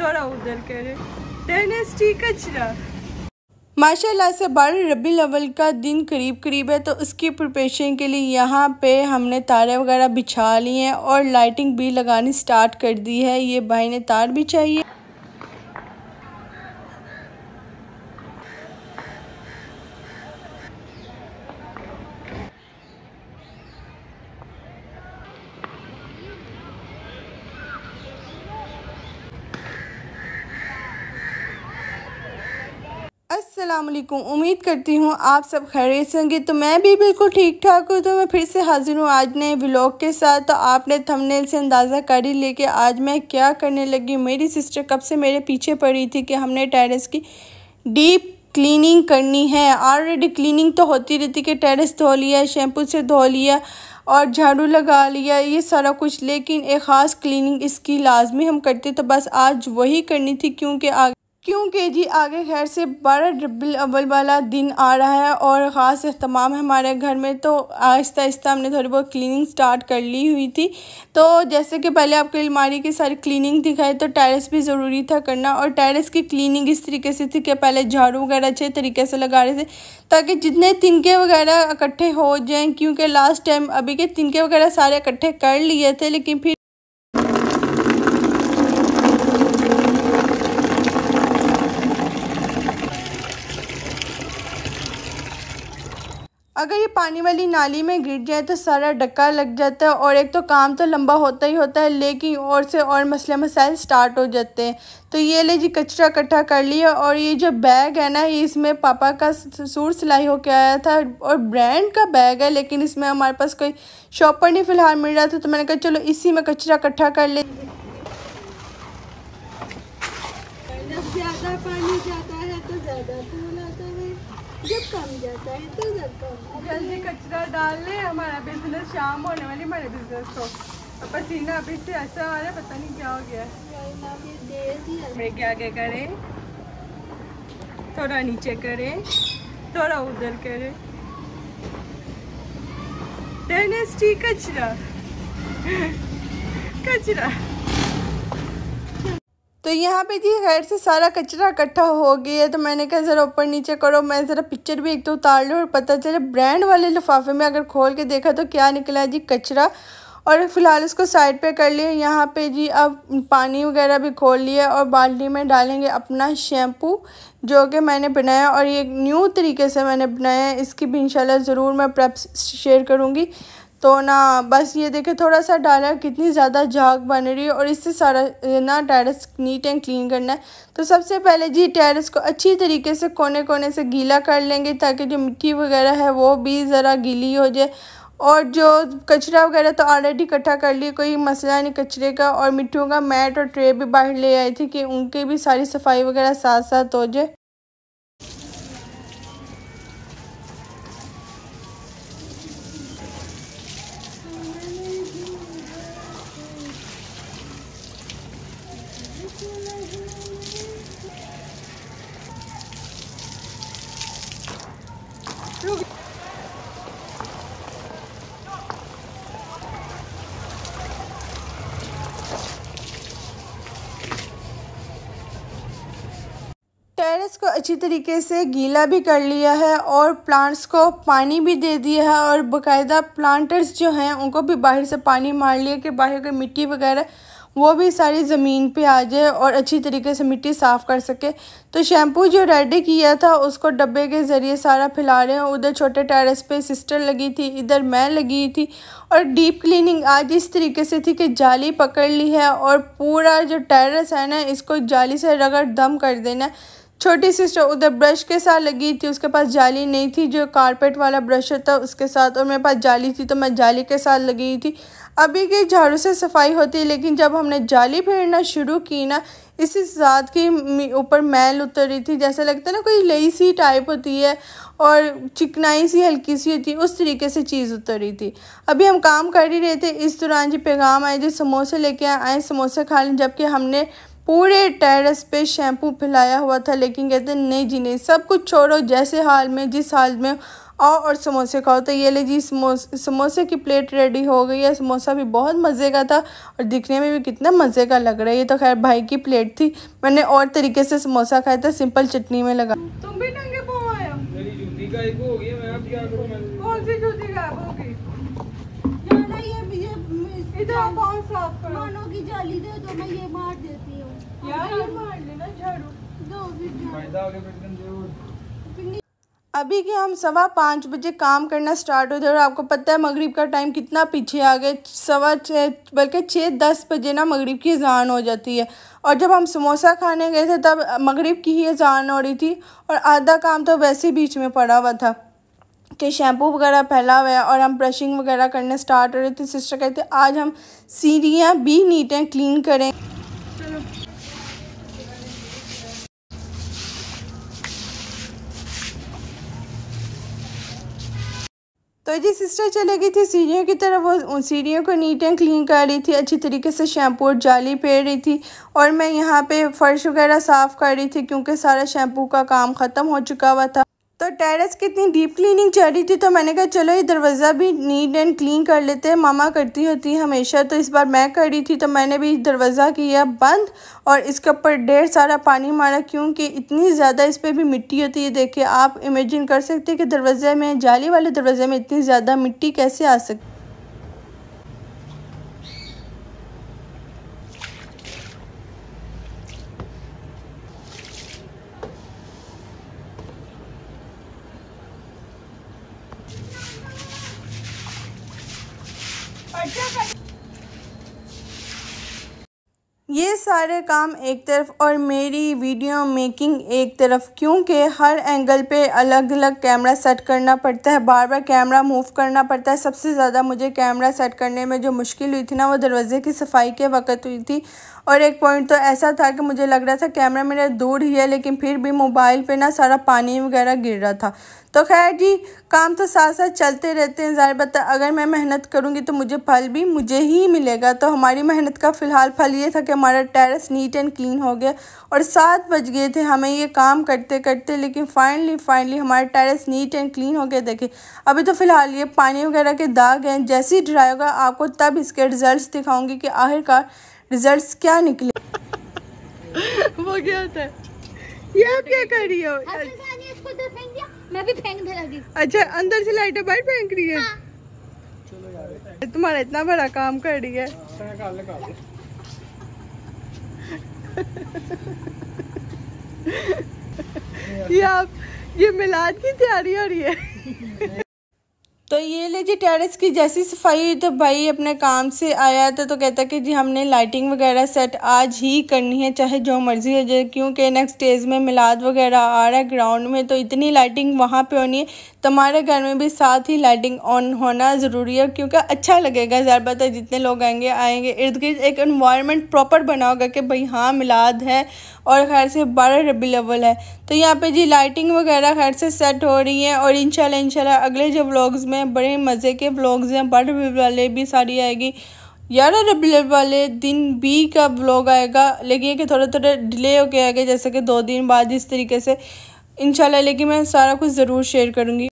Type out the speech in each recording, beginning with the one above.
थोड़ा माशाल्लाह से बारह रबी लवल का दिन करीब करीब है तो उसकी प्रिपरेशन के लिए यहाँ पे हमने तारे वगैरह बिछा लिए हैं और लाइटिंग भी लगानी स्टार्ट कर दी है ये भाई ने तार भी चाहिए असलकुम उम्मीद करती हूँ आप सब खैरियत होंगे तो मैं भी बिल्कुल ठीक ठाक हूँ तो मैं फिर से हाजिर हूँ आज नए व्लॉग के साथ तो आपने थंबनेल से अंदाज़ा कर ही लेके आज मैं क्या करने लगी मेरी सिस्टर कब से मेरे पीछे पड़ी थी कि हमने टेरेस की डीप क्लीनिंग करनी है ऑलरेडी क्लीनिंग तो होती रहती कि टेरेस धो लिया शैम्पू से धो लिया और झाड़ू लगा लिया ये सारा कुछ लेकिन एक ख़ास क्लिनिंग इसकी लाजमी हम करते तो बस आज वही करनी थी क्योंकि आगे क्योंकि जी आगे खैर से बड़ा डबल अव्वल वाला दिन आ रहा है और ख़ास अहतमाम है हमारे घर में तो आहिस्ता आहिस्ता हमने थोड़ी बहुत क्लीनिंग स्टार्ट कर ली हुई थी तो जैसे कि पहले आपके अलमारी की सारी क्लीनिंग दिखाई तो टेरेस भी ज़रूरी था करना और टेरेस की क्लीनिंग इस तरीके से थी कि पहले झाड़ू वगैरह अच्छे तरीके से लगा रहे थे ताकि जितने तिनके वगैरह इकट्ठे हो जाएँ क्योंकि लास्ट टाइम अभी के तिनके वगैरह सारे इकट्ठे कर लिए थे लेकिन फिर अगर ये पानी वाली नाली में गिर जाए तो सारा डक्का लग जाता है और एक तो काम तो लंबा होता ही होता है लेकिन और से और मसले मसाइल स्टार्ट हो जाते हैं तो ये ले जी कचरा इकट्ठा कर लिया और ये जो बैग है ना ये इसमें पापा का सूट सिलाई होके आया था और ब्रांड का बैग है लेकिन इसमें हमारे पास कोई शॉपर नहीं फ़िलहाल मिल रहा था तो मैंने कहा चलो इसी में कचरा इकट्ठा कर ले ज़्यादा पानी जाता है तो ज़्यादा तो जब कम जाता है तो जब कम जल्दी कचरा डाल ले हमारा बिजनेस शाम होने वाली हमारे बिजनेस को तो। पसीना अभी से ऐसा आ रहा है पता नहीं क्या हो गया मैं क्या क्या करें थोड़ा नीचे करें थोड़ा उधर करें कचरा कचरा तो यहाँ पे जी हेड से सारा कचरा इकट्ठा हो गया तो मैंने कहा ज़रा ऊपर नीचे करो मैं ज़रा पिक्चर भी एक तो उतार लूँ और पता चले ब्रांड वाले लिफाफे में अगर खोल के देखा तो क्या निकला जी कचरा और फ़िलहाल इसको साइड पे कर लिए यहाँ पे जी अब पानी वगैरह भी खोल लिया और बाल्टी में डालेंगे अपना शैम्पू जो कि मैंने बनाया और ये न्यू तरीके से मैंने बनाया है इसकी भी इंशाल्लाह ज़रूर मैं प्रेप्स शेयर करूँगी तो ना बस ये देखे थोड़ा सा डाला कितनी ज़्यादा झाग बन रही है और इससे सारा ना टेरेस नीट एंड क्लीन करना है तो सबसे पहले जी टेरेस को अच्छी तरीके से कोने कोने से गीला कर लेंगे ताकि जो मिट्टी वगैरह है वो भी ज़रा गीली हो जाए और जो कचरा वगैरह तो ऑलरेडी इकट्ठा कर लिए कोई मसला नहीं कचरे का और मिट्टियों का मैट और ट्रे भी बाहर ले आई थी कि उनकी भी सारी सफाई वगैरह साथ साथ हो जाए टेरेस को अच्छी तरीके से गीला भी कर लिया है और प्लांट्स को पानी भी दे दिया है और बकायदा प्लांटर्स जो हैं उनको भी बाहर से पानी मार लिया कि बाहर की मिट्टी वगैरह वो भी सारी ज़मीन पे आ जाए और अच्छी तरीके से मिट्टी साफ़ कर सके तो शैम्पू जो रेडी किया था उसको डब्बे के ज़रिए सारा फैला रहे हैं उधर छोटे टेरेस पे सिस्टर लगी थी इधर मैं लगी थी और डीप क्लीनिंग आज इस तरीके से थी कि जाली पकड़ ली है और पूरा जो टेरेस है ना इसको जाली से रगड़ दम कर देना छोटी सिस्टर उधर ब्रश के साथ लगी थी उसके पास जाली नहीं थी जो कारपेट वाला ब्रश होता उसके साथ और मेरे पास जाली थी तो मैं जाली के साथ लगी थी अभी के झाड़ू से सफाई होती है लेकिन जब हमने जाली फेरना शुरू की ना इसी ज़ात की ऊपर मैल उतर रही थी जैसे लगता है ना कोई लई सी टाइप होती है और चिकनाई सी हल्की सी होती है उस तरीके से चीज़ उतर रही थी अभी हम काम कर ही रहे थे इस दौरान जी पैगाम आए जी समोसे लेके आए समोसे खा लें जबकि हमने पूरे टेरेस पे शैम्पू फैलाया हुआ था लेकिन कहते नहीं जी नहीं सब कुछ छोड़ो जैसे हाल में जिस हाल में आओ और समोसे खाओ तो ये ले जी समोसे की प्लेट रेडी हो गई है समोसा भी बहुत मज़े का था और दिखने में भी कितना मज़े का लग रहा है ये तो खैर भाई की प्लेट थी मैंने और तरीके से समोसा खाया था सिंपल चटनी में लगा तुम भी नंगे कौन झाड़ू अभी के हम सवा पाँच बजे काम करना स्टार्ट होते और आपको पता है मगरिब का टाइम कितना पीछे आ गया सवा छः बल्कि छः दस बजे ना मगरिब की अजान हो जाती है और जब हम समोसा खाने गए थे तब मगरिब की ही अजान हो रही थी और आधा काम तो वैसे बीच में पड़ा हुआ था कि शैम्पू वगैरह फैला हुआ है और हम ब्रशिंग वगैरह करने स्टार्ट हो रहे थे सिस्टर कहते आज हम सीढ़ियाँ भी नीटें क्लीन करें तो जी सिस्टर चले गई थी सीढ़ियों की तरफ वो उन सीढ़ियों को नीट एंड क्लीन कर रही थी अच्छी तरीके से शैम्पू और जाली पेड़ रही थी और मैं यहाँ पे फ़र्श वगैरह साफ़ कर रही थी क्योंकि सारा शैम्पू का काम ख़त्म हो चुका हुआ था तो टेरेस की इतनी डीप क्लीनिंग चल रही थी तो मैंने कहा चलो ये दरवाज़ा भी नीट एंड क्लीन कर लेते हैं मामा करती होती है हमेशा तो इस बार मैं कर रही थी तो मैंने भी दरवाज़ा किया बंद और इसके ऊपर ढेर सारा पानी मारा क्योंकि इतनी ज़्यादा इस पर भी मिट्टी होती है देखिए आप इमेजिन कर सकते हैं कि दरवाज़े में जाली वाले दरवाज़े में इतनी ज़्यादा मिट्टी कैसे आ सकती सारे काम एक तरफ और मेरी वीडियो मेकिंग एक तरफ क्योंकि हर एंगल पे अलग अलग कैमरा सेट करना पड़ता है बार बार कैमरा मूव करना पड़ता है सबसे ज़्यादा मुझे कैमरा सेट करने में जो मुश्किल हुई थी ना वो दरवाज़े की सफाई के वक्त हुई थी और एक पॉइंट तो ऐसा था कि मुझे लग रहा था कैमरा मेरा दूर ही है लेकिन फिर भी मोबाइल पे ना सारा पानी वगैरह गिर रहा था तो खैर जी काम तो साथ साथ चलते रहते हैं ज़ाहिर बता अगर मैं मेहनत करूँगी तो मुझे फल भी मुझे ही मिलेगा तो हमारी मेहनत का फ़िलहाल फल ये था कि हमारा टेरेस नीट एंड क्लीन हो गया और सात बज गए थे हमें ये काम करते करते लेकिन फाइनली फाइनली हमारा टेरेस नीट एंड क्लीन हो गया देखे अभी तो फ़िलहाल ये पानी वगैरह के दाग हैं जैसे ही ड्राई होगा आपको तब इसके रिज़ल्ट दिखाऊँगी कि आखिरकार रिजल्ट्स क्या निकले वो क्या होता है ये आप क्या कर रही हो तो तो मैं भी फेंक दे अच्छा अंदर से लाइटर बाहर फेंक रही है हाँ। तुम्हारा इतना बड़ा काम कर रही है ये आप ये मिलाद की तैयारी हो रही है तो ये ले जी टेरेस की जैसी सफाई तो भाई अपने काम से आया था तो कहता कि जी हमने लाइटिंग वगैरह सेट आज ही करनी है चाहे जो मर्ज़ी हो जाए क्योंकि नेक्स्ट डेज में मिलाद वगैरह आ रहा है ग्राउंड में तो इतनी लाइटिंग वहाँ पे होनी है तुम्हारे घर में भी साथ ही लाइटिंग ऑन होना ज़रूरी है क्योंकि अच्छा लगेगा ज़्यादातर जितने लोग आएंगे आएंगे इर्द गिर्द एक इन्वायरमेंट प्रॉपर बना होगा कि भाई हाँ मिलाद है और खैर से बारह रबी लेवल है तो यहाँ पे जी लाइटिंग वगैरह खैर से सेट हो रही है और इंशाल्लाह इंशाल्लाह अगले जो व्लॉग्स में बड़े मज़े के व्लॉग्स हैं बर्ड वाले भी सारी आएगी ग्यारह रबी वाले दिन बी का व्लॉग आएगा लेकिन ये कि थोड़ा थोड़ा डिले होके आएगा जैसे कि दो दिन बाद इस तरीके से इनशाला लेकिन मैं सारा कुछ ज़रूर शेयर करूँगी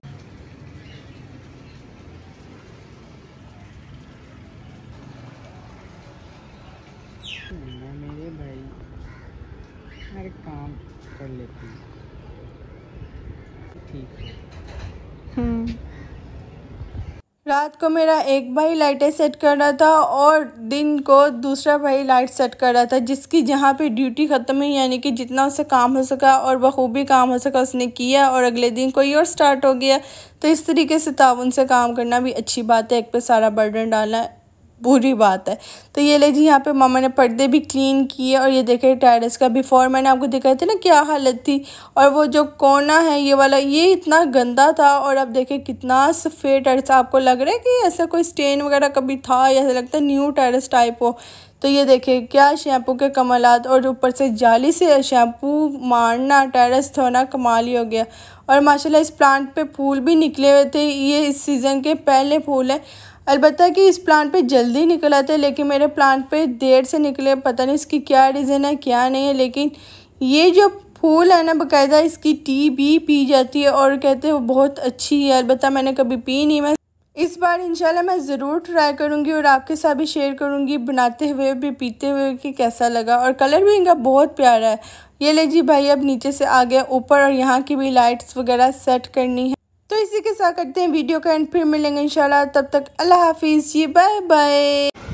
मेरे भाई हर काम कर ठीक हम्म। रात को मेरा एक भाई लाइटें सेट कर रहा था और दिन को दूसरा भाई लाइट सेट कर रहा था जिसकी जहाँ पे ड्यूटी ख़त्म हुई यानी कि जितना उससे काम हो सका और बखूबी काम हो सका उसने किया और अगले दिन कोई और स्टार्ट हो गया तो इस तरीके से ताउन से काम करना भी अच्छी बात है एक पे सारा बर्डन डालना बुरी बात है तो ये ले जी यहाँ पे मामा ने पर्दे भी क्लीन किए और ये देखे टेरेस का बिफोर मैंने आपको दिखाया था ना क्या हालत थी और वो जो कोना है ये वाला ये इतना गंदा था और अब देखे कितना सफ़ेद टेरेस आपको लग रहा है कि ऐसा कोई स्टेन वगैरह कभी था या ऐसा लगता है न्यू टेरेस टाइप हो तो ये देखे क्या शैम्पू के कमालत और ऊपर से जाली से शैम्पू मारना टेरेस धोना कमाल ही हो गया और माशाल्लाह इस प्लांट पे फूल भी निकले हुए थे ये इस सीज़न के पहले फूल हैं अलबत् कि इस प्लांट पे जल्दी निकल आते हैं लेकिन मेरे प्लांट पे देर से निकले पता नहीं इसकी क्या रीज़न है क्या नहीं है लेकिन ये जो फूल है ना बकायदा इसकी टी भी पी जाती है और कहते हैं बहुत अच्छी है अलबत् मैंने कभी पी नहीं मैं इस बार इंशाल्लाह मैं ज़रूर ट्राई करूँगी और आपके साथ भी शेयर करूँगी बनाते हुए भी पीते हुए कि कैसा लगा और कलर भी इनका बहुत प्यारा है ये ले जी भाई अब नीचे से आ गया ऊपर और यहाँ की भी लाइट्स वगैरह सेट करनी है तो इसी के साथ करते हैं वीडियो का एंड फिर मिलेंगे इंशाल्लाह तब तक अल्लाह हाफिज़ ये बाय बाय